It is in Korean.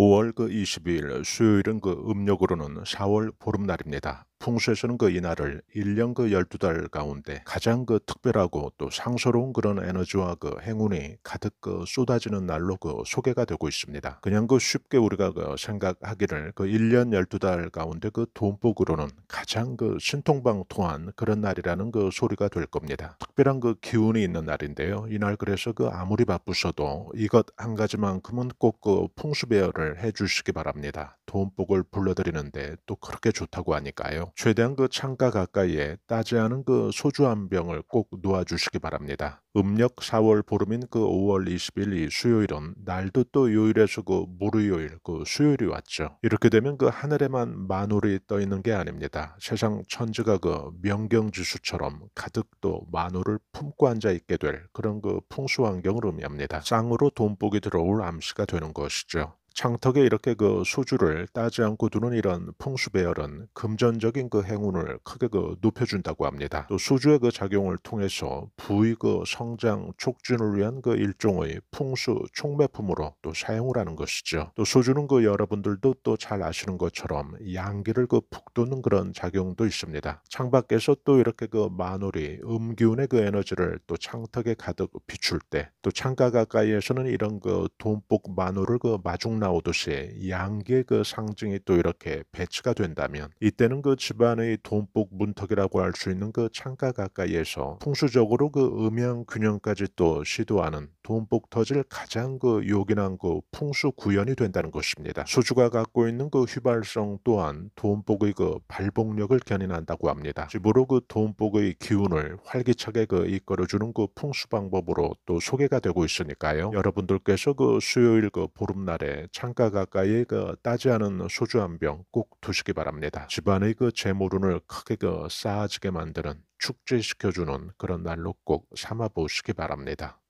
5월 그 22일 수요일은 그 음력으로는 4월 보름날입니다. 풍수에서는 그 이날을 1년 그 12달 가운데 가장 그 특별하고 또 상서로운 그런 에너지와 그 행운이 가득 그 쏟아지는 날로 그 소개가 되고 있습니다. 그냥 그 쉽게 우리가 그 생각하기를 그 1년 12달 가운데 그 돈복으로는 가장 그 신통방통한 그런 날이라는 그 소리가 될 겁니다. 특별한 그 기운이 있는 날인데요. 이날 그래서 그 아무리 바쁘셔도 이것 한 가지만큼은 꼭 그 풍수 배열을 해주시기 바랍니다. 돈복을 불러드리는데 또 그렇게 좋다고 하니까요. 최대한 그 창가 가까이에 따지 않은 그 소주 한 병을 꼭 놓아주시기 바랍니다. 음력 4월 보름인 그 5월 20일 이 수요일은 날도 또 요일에서 그 무르요일 그 수요일이 왔죠. 이렇게 되면 그 하늘에만 만월이 떠 있는 게 아닙니다. 세상 천지가 그 명경지수처럼 가득 또 만월을 품고 앉아 있게 될 그런 그 풍수 환경을 의미합니다. 쌍으로 돈복이 들어올 암시가 되는 것이죠. 창턱에 이렇게 그소주를 따지 않고 두는 이런 풍수 배열은 금전적인 그 행운을 크게 그 높여준다고 합니다. 또소주의그 작용을 통해서 부의 그 성장 촉진을 위한 그 일종의 풍수 총매품으로 또 사용을 하는 것이죠. 또소주는그 여러분들도 또 잘 아시는 것처럼 양기를 그 북돋는 그런 작용도 있습니다. 창밖에서 또 이렇게 그 마늘이 음기운의 그 에너지를 또 창턱에 가득 비출 때 또 창가 가까이에서는 이런 그 돈복 마늘을 그 마중 나오듯이 양계 그 상징이 또 이렇게 배치가 된다면 이때는 그 집안의 돈복 문턱이라고 할 수 있는 그 창가 가까이에서 풍수적으로 그 음양 균형까지 또 시도하는 돈복 터질 가장 그 요긴한 그 풍수 구현이 된다는 것입니다. 수주가 갖고 있는 그 휘발성 또한 돈복의 그 발복력을 견인한다고 합니다. 집으로 그 돈복의 기운을 활기차게 그 이끌어주는 그 풍수 방법으로 또 소개가 되고 있으니까요. 여러분들께서 그 수요일 그 보름날에 창가 가까이 그 따지 않은 소주 한 병 꼭 두시기 바랍니다. 집안의 그 재물운을 크게 그 쌓아지게 만드는 축제시켜주는 그런 날로 꼭 삼아 보시기 바랍니다.